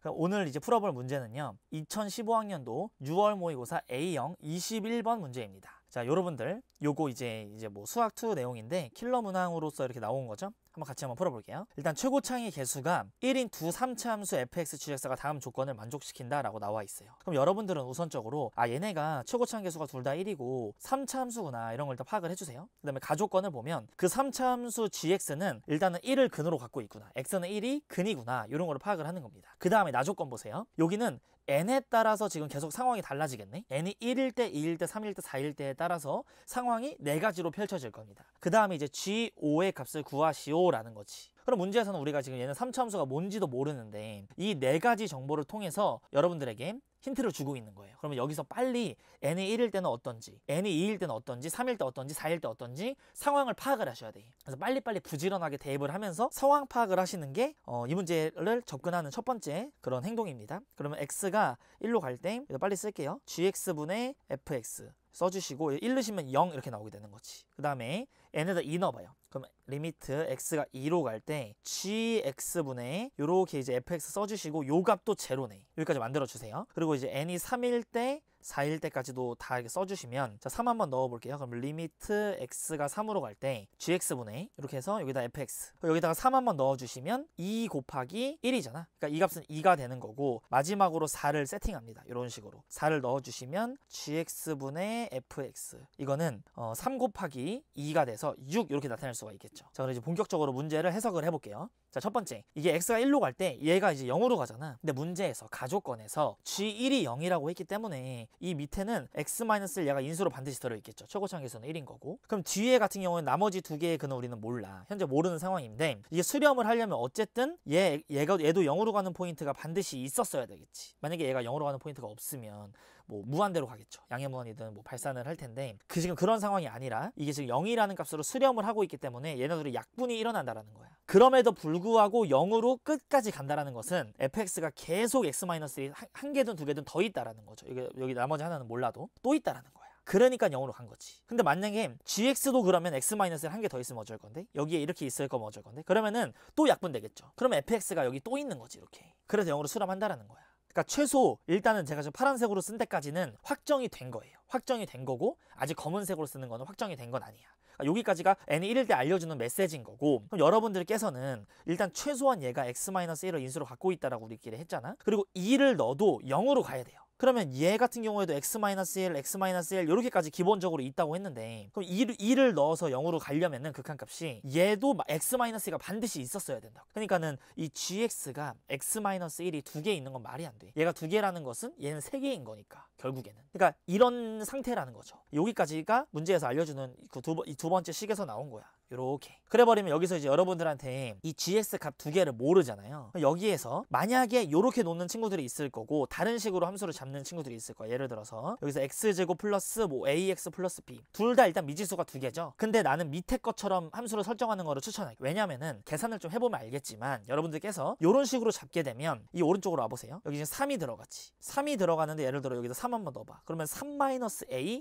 그러니까 오늘 이제 풀어볼 문제는요. 2015학년도 6월 모의고사 A형 21번 문제입니다. 자, 여러분들 요거 이제 이제 뭐 수학 2 내용인데 킬러 문항으로서 이렇게 나온 거죠. 한번 같이 한번 풀어볼게요. 일단 최고창의 개수가 1인 2, 3차 함수 fx 취 g 사가 다음 조건을 만족시킨다 라고 나와 있어요. 그럼 여러분들은 우선적으로 아 얘네가 최고창 의 개수가 둘 다 1이고 3차 함수구나 이런 걸다 파악을 해주세요. 그 다음에 가조건을 보면 그 3차 함수 gx는 일단은 1을 근으로 갖고 있구나. x는 1이 근이구나 이런 걸를 파악을 하는 겁니다. 그 다음에 나조건 보세요. 여기는 n에 따라서 지금 계속 상황이 달라지겠네. n이 1일 때, 2일 때, 3일 때, 4일 때에 따라서 상황 상황이 네 가지로 펼쳐질 겁니다. 그 다음에 이제 G5의 값을 구하시오라는 거지. 그럼 문제에서는 우리가 지금 얘는 3차함수가 뭔지도 모르는데 이 네 가지 정보를 통해서 여러분들에게 힌트를 주고 있는 거예요. 그러면 여기서 빨리 n이 1일 때는 어떤지, n이 2일 때는 어떤지, 3일 때 어떤지, 4일 때 어떤지 상황을 파악을 하셔야 돼요. 그래서 빨리빨리 부지런하게 대입을 하면서 상황 파악을 하시는 게이 어, 문제를 접근하는 첫 번째 그런 행동입니다. 그러면 x가 1로 갈 때 빨리 쓸게요. gx분의 fx 써주시고 1 넣으시면 0 이렇게 나오게 되는 거지 그 다음에 n에다 2 넣어봐요 그럼 리미트 x가 2로 갈 때 gx분의 요렇게 이제 fx 써주시고 요 값도 제로네 여기까지 만들어주세요 그리고 이제 n이 3일 때 4일 때까지도 다 이렇게 써주시면 자 3한번 넣어볼게요 그럼 리미트 x가 3으로 갈 때 gx분의 이렇게 해서 여기다 fx 여기다가 3한번 넣어주시면 2 곱하기 1이잖아 그러니까 이 값은 2가 되는 거고 마지막으로 4를 세팅합니다 이런 식으로 4를 넣어주시면 gx분의 fx 이거는 어, 3 곱하기 2가 돼서 6 이렇게 나타낼 수가 있겠죠 자 그럼 이제 본격적으로 문제를 해석을 해볼게요 자, 첫 번째. 이게 x가 1로 갈 때 얘가 이제 0으로 가잖아. 근데 문제에서 가조건에서 g1이 0이라고 했기 때문에 이 밑에는 x 를 얘가 인수로 반드시 들어 있겠죠. 최고창항 계수는 1인 거고. 그럼 뒤에 같은 경우는 나머지 두 개의 근은 우리는 몰라. 현재 모르는 상황인데 이게 수렴을 하려면 어쨌든 얘 얘가 얘도 0으로 가는 포인트가 반드시 있었어야 되겠지. 만약에 얘가 0으로 가는 포인트가 없으면 뭐 무한대로 가겠죠. 양의무한이든 뭐 발산을 할 텐데 그 지금 그런 상황이 아니라 이게 지금 0이라는 값으로 수렴을 하고 있기 때문에 얘네들이 약분이 일어난다라는 거야. 그럼에도 불구하고 0으로 끝까지 간다라는 것은 fx가 계속 x-1이 한 개든 두 개든 더 있다라는 거죠. 여기, 여기 나머지 하나는 몰라도 또 있다라는 거야. 그러니까 0으로 간 거지. 근데 만약에 gx도 그러면 x-를 한개 더 있으면 어쩔 건데? 여기에 이렇게 있을 거면 어쩔 건데? 그러면은 또 약분되겠죠. 그럼 fx가 여기 또 있는 거지, 이렇게. 그래서 0으로 수렴한다라는 거야. 그러니까 최소 일단은 제가 지금 파란색으로 쓴때까지는 확정이 된 거예요. 확정이 된 거고 아직 검은색으로 쓰는 거는 확정이 된 건 아니야. 그러니까 여기까지가 N1일 때 알려주는 메시지인 거고 그럼 여러분들께서는 일단 최소한 얘가 X-1을 인수로 갖고 있다라고 우리끼리 했잖아. 그리고 2를 넣어도 0으로 가야 돼요. 그러면 얘 같은 경우에도 x-1, x-1 이렇게까지 기본적으로 있다고 했는데 그럼 1을 넣어서 0으로 가려면은 극한값이 그 얘도 x-1가 반드시 있었어야 된다. 그러니까는 이 gx가 x-1이 두 개 있는 건 말이 안 돼. 얘가 두 개라는 것은 얘는 세 개인 거니까 결국에는. 그러니까 이런 상태라는 거죠. 여기까지가 문제에서 알려주는 그두 번째 식에서 나온 거야. 이렇게 그래버리면 여기서 이제 여러분들한테 이 g s 값 두 개를 모르잖아요 여기에서 만약에 이렇게 놓는 친구들이 있을 거고 다른 식으로 함수를 잡는 친구들이 있을 거예요 예를 들어서 여기서 X제곱 플러스 뭐 AX 플러스 B 둘 다 일단 미지수가 두 개죠 근데 나는 밑에 것처럼 함수를 설정하는 거를 추천할게요 왜냐면은 계산을 좀 해보면 알겠지만 여러분들께서 이런 식으로 잡게 되면 이 오른쪽으로 와보세요 여기 지금 3이 들어갔지 3이 들어가는데 예를 들어 여기서 3 한번 넣어봐 그러면 3-A,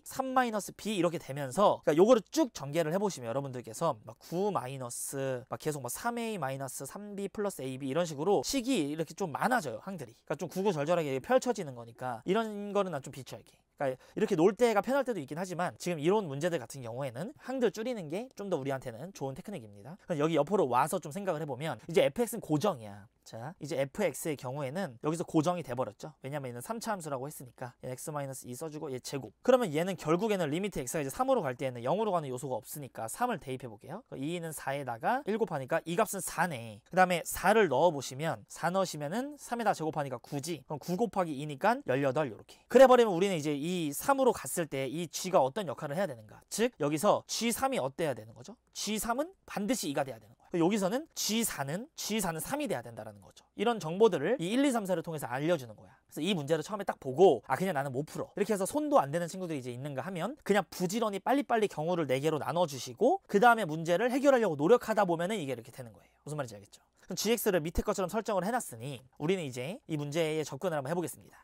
3-B 이렇게 되면서 그러니까 요거를 쭉 전개를 해보시면 여러분들께서 것처막9 마이너스 막 계속 막 3a 마이너스 3b 플러스 ab 이런 식으로 식이 이렇게 좀 많아져요 항들이 그러니까 좀 구구절절하게 펼쳐지는 거니까 이런 거는 난 좀 비춰야게 그러니까 이렇게 놀 때가 편할 때도 있긴 하지만 지금 이런 문제들 같은 경우에는 항들 줄이는 게 좀 더 우리한테는 좋은 테크닉입니다. 여기 옆으로 와서 좀 생각을 해보면 이제 fx는 고정이야. 자 이제 fx의 경우에는 여기서 고정이 돼버렸죠 왜냐면 얘는 3차 함수라고 했으니까 x-2 써주고 얘 제곱 그러면 얘는 결국에는 리미트 x가 이제 3으로 갈 때에는 0으로 가는 요소가 없으니까 3을 대입해 볼게요 2는 그러니까 4에다가 1 곱하니까 이 값은 4네 그 다음에 4를 넣어보시면 4 넣으시면은 3에다 제곱하니까 9지 그럼 9 곱하기 2니까 18 요렇게 그래버리면 우리는 이제 이 3으로 갔을 때 이 g가 어떤 역할을 해야 되는가 즉 여기서 g3이 어때야 되는 거죠 g3은 반드시 2가 돼야 되는 거죠 그러니까 여기서는 G4는 G4는 3이 돼야 된다는 거죠. 이런 정보들을 이 1, 2, 3, 4를 통해서 알려주는 거야. 그래서 이 문제를 처음에 딱 보고 아 그냥 나는 못 풀어. 이렇게 해서 손도 안 되는 친구들이 이제 있는가 하면 그냥 부지런히 빨리빨리 경우를 4개로 나눠주시고 그 다음에 문제를 해결하려고 노력하다 보면 은 이게 이렇게 되는 거예요. 무슨 말인지 알겠죠? 그럼 GX를 밑에 것처럼 설정을 해놨으니 우리는 이제 이 문제에 접근을 한번 해보겠습니다.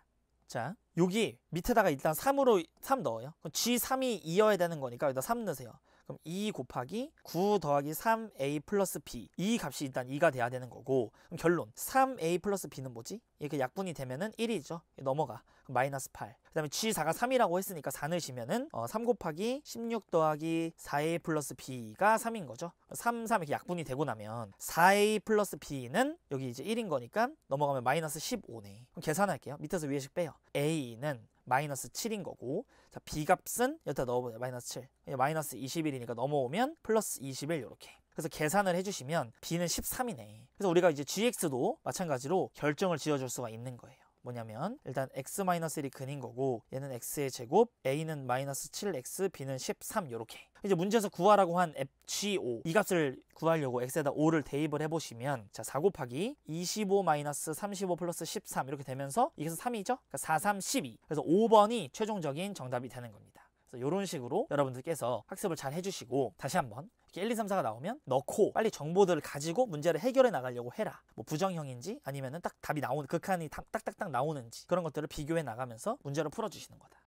자 여기 밑에다가 일단 3으로 3 넣어요. 그럼 G3이 이어야 되는 거니까 여기다 3 넣으세요. 그럼 2 e 곱하기 9 더하기 3a 플러스 b 이 값이 일단 2가 돼야 되는 거고 그럼 결론 3a 플러스 b는 뭐지? 이렇게 그 약분이 되면은 1이죠 넘어가 마이너스 8 그다음에 G4가 3이라고 했으니까 4을 시면은 어, 3 곱하기 16 더하기 4A 플러스 B가 3인 거죠 3, 3 이렇게 약분이 되고 나면 4A 플러스 B는 여기 이제 1인 거니까 넘어가면 마이너스 15네 그럼 계산할게요 밑에서 위에씩 빼요 A는 마이너스 7인 거고 자 B값은 여기다 넣어보자 마이너스 7 마이너스 21이니까 넘어오면 플러스 21 이렇게 그래서 계산을 해주시면 B는 13이네 그래서 우리가 이제 GX도 마찬가지로 결정을 지어줄 수가 있는 거예요 뭐냐면 일단 x-1 근인 거고 얘는 x의 제곱 a는 마이너스 7x b는 13 요렇게 이제 문제에서 구하라고 한 fg5 이 값을 구하려고 x에다 5를 대입을 해보시면 자4 곱하기 25 마이너스 35 플러스 13 이렇게 되면서 이것은 3이죠? 그러니까 4, 3, 12 그래서 5번이 최종적인 정답이 되는 겁니다. 이런 식으로 여러분들께서 학습을 잘 해주시고 다시 한번 이렇게 1, 2, 3, 4가 나오면 넣고 빨리 정보들을 가지고 문제를 해결해 나가려고 해라. 뭐 부정형인지 아니면은 딱 답이 나오는 극한이 딱딱딱 나오는지 그런 것들을 비교해 나가면서 문제를 풀어주시는 거다.